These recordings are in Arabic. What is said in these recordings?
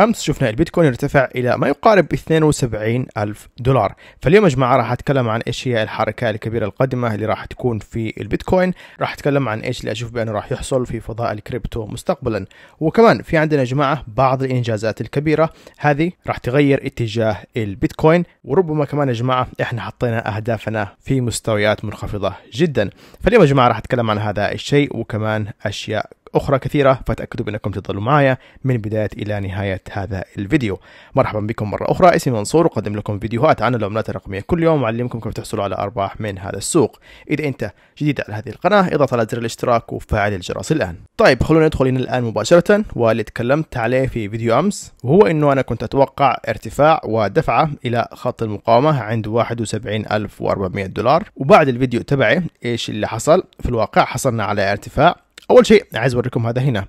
امس شفنا البيتكوين ارتفع الى ما يقارب 72 الف دولار فاليوم يا جماعه راح اتكلم عن ايش هي الحركه الكبيره القادمه اللي راح تكون في البيتكوين راح اتكلم عن ايش اللي اشوف بانه راح يحصل في فضاء الكريبتو مستقبلا وكمان في عندنا يا جماعه بعض الانجازات الكبيره هذه راح تغير اتجاه البيتكوين وربما كمان يا جماعه احنا حطينا اهدافنا في مستويات منخفضه جدا فاليوم يا جماعه راح اتكلم عن هذا الشيء وكمان اشياء أخرى كثيرة فتأكدوا بأنكم تظلوا معايا من بداية إلى نهاية هذا الفيديو مرحبا بكم مرة أخرى اسمي منصور أقدم لكم فيديوهات عن العملات الرقمية كل يوم وأعلمكم كيف تحصلوا على أرباح من هذا السوق إذا أنت جديد على هذه القناة اضغط على زر الاشتراك وفعل الجرس الآن طيب خلونا ندخل هنا الآن مباشرة واللي تكلمت عليه في فيديو أمس وهو أنه أنا كنت أتوقع ارتفاع ودفعة إلى خط المقاومة عند 71400 دولار وبعد الفيديو تبعي إيش اللي حصل في الواقع حصلنا على ارتفاع اول شيء عايز اوريكم هذا هنا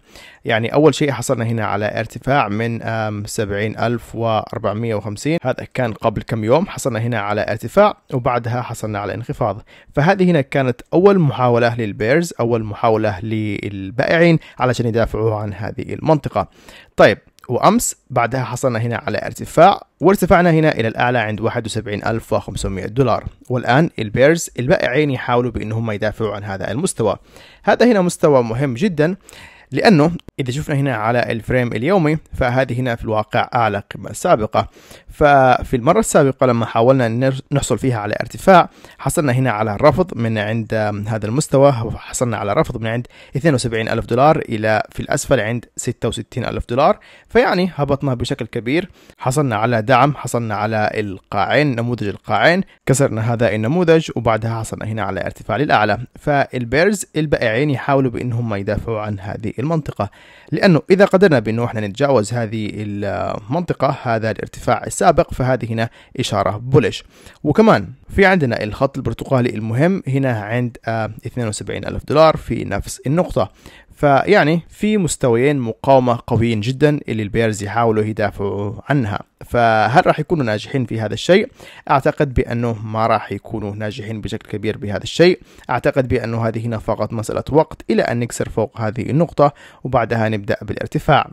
يعني اول شيء حصلنا هنا على ارتفاع من 70450 هذا كان قبل كم يوم حصلنا هنا على ارتفاع وبعدها حصلنا على انخفاض فهذه هنا كانت اول محاولة للبيرز اول محاولة للبائعين علشان يدافعوا عن هذه المنطقة طيب وأمس بعدها حصلنا هنا على ارتفاع وارتفعنا هنا إلى الأعلى عند 71500 دولار والآن البيرز البائعين يحاولوا بأنهم يدافعوا عن هذا المستوى هذا هنا مستوى مهم جدا لأنه إذا شفنا هنا على الفريم اليومي فهذه هنا في الواقع أعلى قمه سابقه ففي المرة السابقة لما حاولنا نحصل فيها على ارتفاع حصلنا هنا على رفض من عند هذا المستوى حصلنا على رفض من عند 72 ألف دولار إلى في الأسفل عند 66 ألف دولار فيعني هبطنا بشكل كبير حصلنا على دعم حصلنا على القاعين نموذج القاعين كسرنا هذا النموذج وبعدها حصلنا هنا على ارتفاع للأعلى فالبيرز البائعين يحاولوا بأنهم يدافعوا عن هذه المنطقة لأنه إذا قدرنا بأنه إحنا نتجاوز هذه المنطقة هذا الارتفاع السابق فهذه هنا إشارة بولش وكمان في عندنا الخط البرتقالي المهم هنا عند 72 آه، ألف دولار في نفس النقطة فيعني في مستويين مقاومة قويين جدا اللي البيرز يحاولوا يدافعوا عنها فهل راح يكونوا ناجحين في هذا الشيء؟ أعتقد بأنه ما راح يكونوا ناجحين بشكل كبير بهذا الشيء أعتقد بأنه هذه هنا فقط مسألة وقت إلى أن نكسر فوق هذه النقطة وبعدها نبدأ بالارتفاع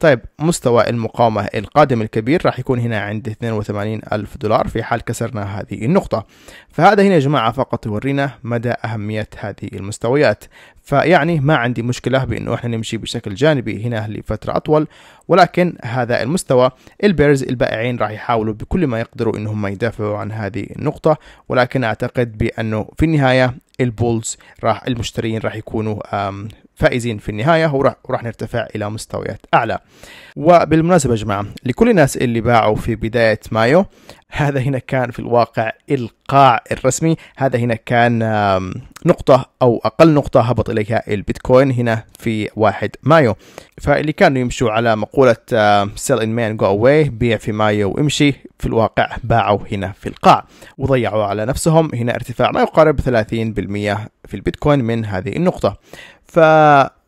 طيب مستوى المقاومة القادم الكبير راح يكون هنا عند 82 ألف دولار في حال كسرنا هذه النقطة فهذا هنا يا جماعة فقط يورينا مدى أهمية هذه المستويات فيعني ما عندي مشكلة بأنه احنا نمشي بشكل جانبي هنا لفترة أطول ولكن هذا المستوى البيرز البائعين راح يحاولوا بكل ما يقدروا انهم يدافعوا عن هذه النقطة ولكن اعتقد بانه في النهاية البولز راح المشترين راح يكونوا فائزين في النهاية وراح, نرتفع إلى مستويات أعلى وبالمناسبة يا جماعة لكل الناس اللي باعوا في بداية مايو هذا هنا كان في الواقع القاع الرسمي هذا هنا كان نقطة أو أقل نقطة هبط إليها البيتكوين هنا في 1 مايو فاللي كانوا يمشوا على مقولة سيل إن and جو أواي بيع في مايو وامشي في الواقع باعوا هنا في القاع وضيعوا على نفسهم هنا ارتفاع ما يقارب 30% في البيتكوين من هذه النقطة ف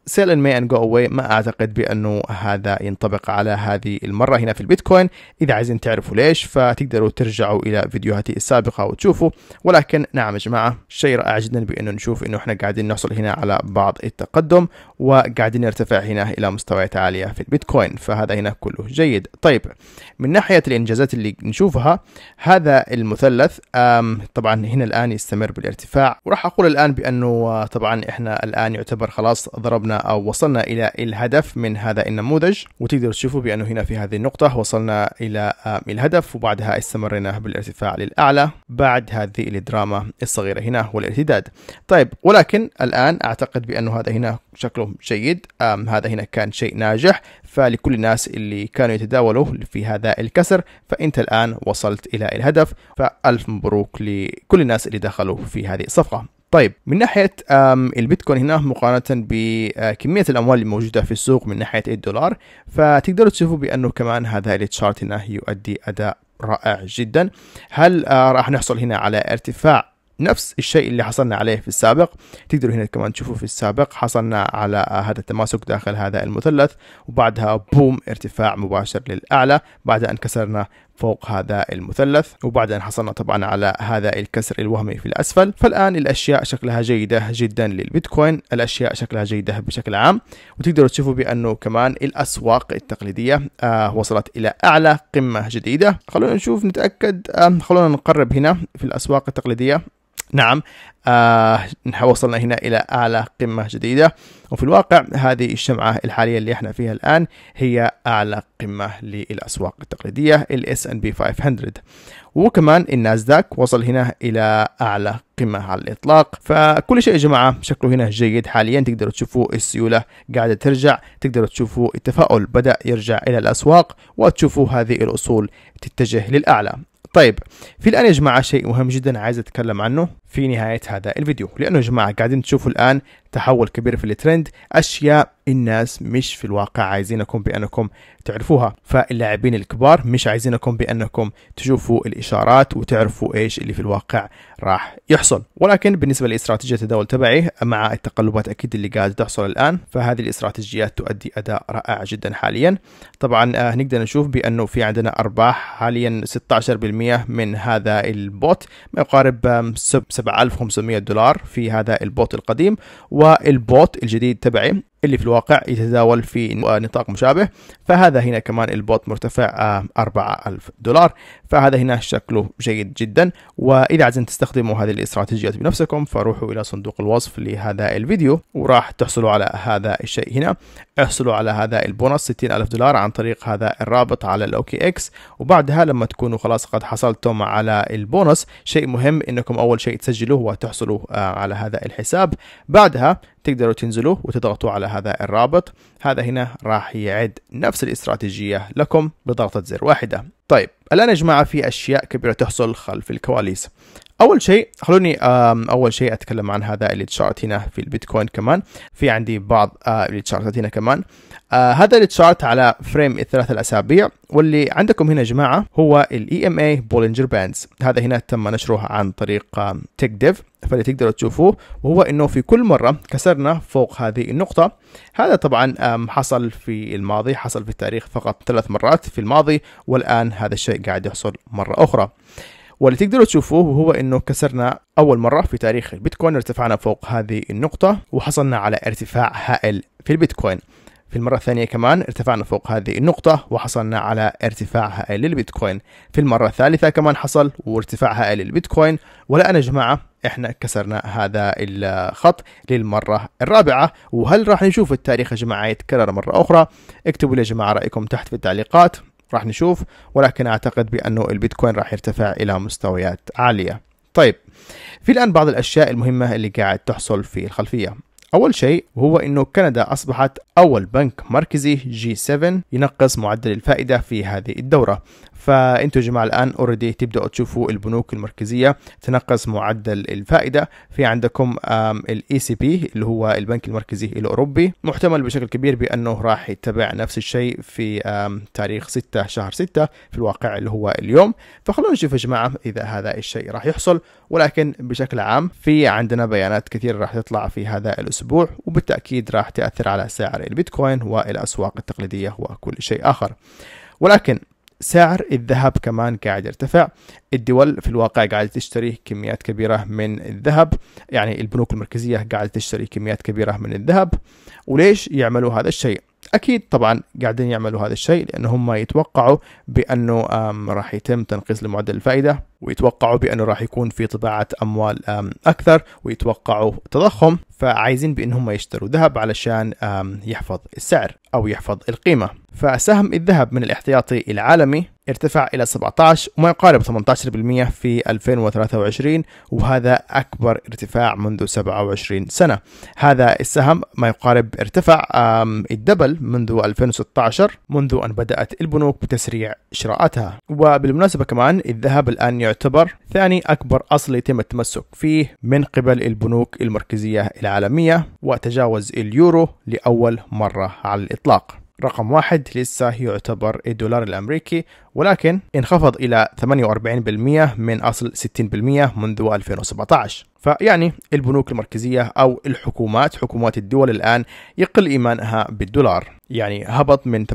سيل ان مي اند جو اواي ما اعتقد بانه هذا ينطبق على هذه المره هنا في البيتكوين اذا عايزين تعرفوا ليش فتقدروا ترجعوا الى فيديوهاتي السابقه وتشوفوا ولكن نعم يا جماعه شيء رائع جدا بانه نشوف انه احنا قاعدين نحصل هنا على بعض التقدم وقاعدين يرتفع هنا الى مستويات عاليه في البيتكوين فهذا هنا كله جيد طيب من ناحيه الانجازات اللي نشوفها هذا المثلث طبعا هنا الان يستمر بالارتفاع وراح اقول الان بانه آه، طبعا احنا الان يعتبر خلاص ضربنا او وصلنا الى الهدف من هذا النموذج وتقدروا تشوفوا بانه هنا في هذه النقطه وصلنا الى الهدف وبعدها استمرنا بالارتفاع للاعلى بعد هذه الدراما الصغيره هنا والارتداد طيب ولكن الان اعتقد بانه هذا هنا شكله جيد أم هذا هنا كان شيء ناجح فلكل الناس اللي كانوا يتداولوا في هذا الكسر فأنت الآن وصلت إلى الهدف فألف مبروك لكل الناس اللي دخلوا في هذه الصفقة طيب من ناحية البيتكوين هنا مقارنة بكمية الأموال الموجودة في السوق من ناحية الدولار فتقدروا تشوفوا بأنه كمان هذا التشارت هنا يؤدي أداء رائع جدا هل أه، راح نحصل هنا على ارتفاع نفس الشيء اللي حصلنا عليه في السابق تقدروا هنا كمان تشوفوا في السابق حصلنا على هذا التماسك داخل هذا المثلث وبعدها بوم ارتفاع مباشر للأعلى بعد أن كسرنا فوق هذا المثلث وبعد أن حصلنا طبعا على هذا الكسر الوهمي في الأسفل فالآن الأشياء شكلها جيدة جدا للبيتكوين الأشياء شكلها جيدة بشكل عام وتقدروا تشوفوا بأنه كمان الأسواق التقليدية آه وصلت إلى أعلى قمة جديدة خلونا نشوف نتأكد آه خلونا نقرب هنا في الأسواق التقليدية نعم آه وصلنا هنا إلى أعلى قمة جديدة وفي الواقع هذه الشمعة الحالية اللي احنا فيها الآن هي أعلى قمة للأسواق التقليدية الـ S&P 500 وكمان النازداك وصل هنا إلى أعلى قمة على الإطلاق فكل شيء يا جماعة شكله هنا جيد حاليا تقدروا تشوفوا السيولة قاعدة ترجع تقدروا تشوفوا التفاؤل بدأ يرجع إلى الأسواق وتشوفوا هذه الأصول تتجه للأعلى طيب في الآن يا جماعة شيء مهم جدا عايز أتكلم عنه في نهاية هذا الفيديو لأنه يا جماعة قاعدين تشوفوا الآن تحول كبير في الترند أشياء الناس مش في الواقع عايزينكم بأنكم تعرفوها فاللاعبين الكبار مش عايزينكم بأنكم تشوفوا الإشارات وتعرفوا إيش اللي في الواقع راح يحصل ولكن بالنسبة لاستراتيجية التداول تبعي مع التقلبات أكيد اللي قاعدة تحصل الآن فهذه الاستراتيجيات تؤدي أداء رائع جدا حاليا طبعا آه، نقدر نشوف بأنه في عندنا أرباح حاليا 16% من هذا البوت ما يقارب 7 7500 دولار في هذا البوت القديم والبوت الجديد تبعي اللي في الواقع يتداول في نطاق مشابه فهذا هنا كمان البوت مرتفع 4000 آه، دولار فهذا هنا شكله جيد جدا وإذا عايزين تستخدموا هذه الاستراتيجيات بنفسكم فروحوا إلى صندوق الوصف لهذا الفيديو وراح تحصلوا على هذا الشيء هنا احصلوا على هذا البونص 60000 دولار عن طريق هذا الرابط على الأوكي إكس وبعدها لما تكونوا خلاص قد حصلتم على البونص شيء مهم إنكم أول شيء تسجلوه وتحصلوا آه، على هذا الحساب بعدها تقدروا تنزلوه وتضغطوا على هذا الرابط هذا هنا راح يعد نفس الاستراتيجية لكم بضغطة زر واحدة طيب الآن يا جماعة في أشياء كبيرة تحصل خلف الكواليس أول شيء خلوني أول شيء أتكلم عن هذا اللي تشارت هنا في البيتكوين كمان في عندي بعض آه، اللي تشارتات هنا كمان آه، هذا اللي تشارت على فريم الثلاث الأسابيع واللي عندكم هنا يا جماعة هو ام EMA Bollinger Bands هذا هنا تم نشره عن طريق تيك ديف فاللي تقدروا تشوفوه وهو انه في كل مره كسرنا فوق هذه النقطه هذا طبعا حصل في الماضي حصل في التاريخ فقط ثلاث مرات في الماضي والان هذا الشيء الشيء قاعد يحصل مرة أخرى واللي تقدروا تشوفوه هو انه كسرنا اول مره في تاريخ البيتكوين ارتفعنا فوق هذه النقطه وحصلنا على ارتفاع هائل في البيتكوين في المرة الثانية كمان ارتفعنا فوق هذه النقطة وحصلنا على ارتفاع هائل للبيتكوين في المرة الثالثة كمان حصل وارتفاع هائل للبيتكوين والآن يا جماعة احنا كسرنا هذا الخط للمرة الرابعة وهل راح نشوف التاريخ يا جماعة يتكرر مرة أخرى اكتبوا لي يا جماعة رأيكم تحت في التعليقات راح نشوف ولكن أعتقد بأنه البيتكوين راح يرتفع إلى مستويات عالية طيب في الآن بعض الأشياء المهمة اللي قاعد تحصل في الخلفية أول شيء هو أنه كندا أصبحت أول بنك مركزي جي 7 ينقص معدل الفائدة في هذه الدورة فانتوا يا جماعه الان اوريدي تبداوا تشوفوا البنوك المركزيه تنقص معدل الفائده في عندكم الاي سي بي اللي هو البنك المركزي الاوروبي محتمل بشكل كبير بانه راح يتبع نفس الشيء في تاريخ 6 شهر 6 في الواقع اللي هو اليوم فخلونا نشوف يا جماعه اذا هذا الشيء راح يحصل ولكن بشكل عام في عندنا بيانات كثير راح تطلع في هذا الاسبوع وبالتاكيد راح تاثر على سعر البيتكوين والاسواق التقليديه وكل شيء اخر ولكن سعر الذهب كمان قاعد يرتفع الدول في الواقع قاعدة تشتري كميات كبيرة من الذهب يعني البنوك المركزية قاعدة تشتري كميات كبيرة من الذهب وليش يعملوا هذا الشيء أكيد طبعا قاعدين يعملوا هذا الشيء لأن هم يتوقعوا بأنه راح يتم تنقيص لمعدل الفائدة ويتوقعوا بأنه راح يكون في طباعة أموال أكثر ويتوقعوا تضخم فعايزين بانهم يشتروا ذهب علشان يحفظ السعر او يحفظ القيمه فسهم الذهب من الاحتياطي العالمي ارتفع إلى 17 وما يقارب 18% في 2023 وهذا أكبر ارتفاع منذ 27 سنة هذا السهم ما يقارب ارتفع الدبل منذ 2016 منذ أن بدأت البنوك بتسريع شراءاتها وبالمناسبة كمان الذهب الآن يعتبر ثاني أكبر أصل يتم التمسك فيه من قبل البنوك المركزية العالمية وتجاوز اليورو لأول مرة على الإطلاق رقم واحد لسه يعتبر الدولار الأمريكي ولكن انخفض إلى 48% من أصل 60% منذ 2017 فيعني البنوك المركزية أو الحكومات حكومات الدول الآن يقل إيمانها بالدولار يعني هبط من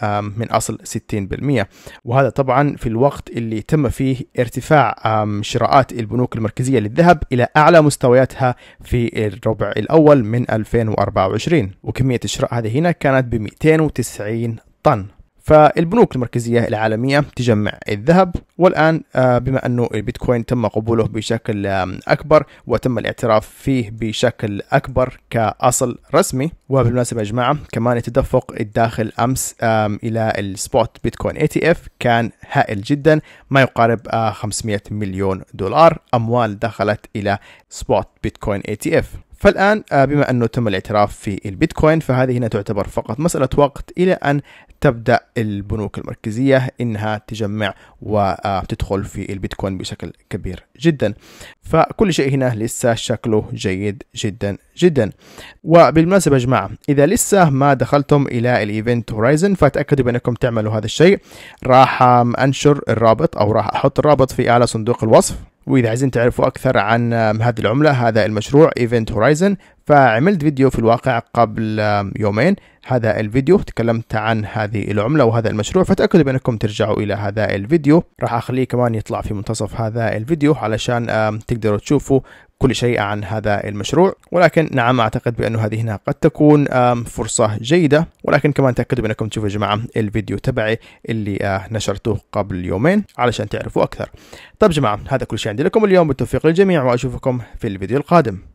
48% من أصل 60% وهذا طبعا في الوقت اللي تم فيه ارتفاع شراءات البنوك المركزية للذهب إلى أعلى مستوياتها في الربع الأول من 2024 وكمية الشراء هذه هنا كانت ب 290 طن فالبنوك المركزية العالمية تجمع الذهب والآن آه، بما أنه البيتكوين تم قبوله بشكل أكبر وتم الاعتراف فيه بشكل أكبر كأصل رسمي وبالمناسبة يا جماعة كمان التدفق الداخل أمس إلى السبوت بيتكوين اي تي اف كان هائل جدا ما يقارب 500 آه، مليون دولار أموال دخلت إلى سبوت بيتكوين اي تي اف فالآن آه، بما أنه تم الاعتراف في البيتكوين فهذه هنا تعتبر فقط مسألة وقت إلى أن تبدأ البنوك المركزية إنها تجمع وتدخل في البيتكوين بشكل كبير جدا فكل شيء هنا لسه شكله جيد جدا جدا وبالمناسبة يا جماعة إذا لسه ما دخلتم إلى الإيفنت هورايزن فتأكدوا بأنكم تعملوا هذا الشيء راح أنشر الرابط أو راح أحط الرابط في أعلى صندوق الوصف وإذا عايزين تعرفوا أكثر عن هذه العملة هذا المشروع ايفنت Horizon فعملت فيديو في الواقع قبل يومين هذا الفيديو تكلمت عن هذه العملة وهذا المشروع فتأكدوا بأنكم ترجعوا إلى هذا الفيديو راح أخليه كمان يطلع في منتصف هذا الفيديو علشان تقدروا تشوفوا كل شيء عن هذا المشروع ولكن نعم أعتقد بأن هذه هنا قد تكون فرصة جيدة ولكن كمان تأكدوا بأنكم تشوفوا يا جماعة الفيديو تبعي اللي آه، نشرته قبل يومين علشان تعرفوا أكثر طب جماعة هذا كل شيء عندي لكم اليوم بالتوفيق للجميع وأشوفكم في الفيديو القادم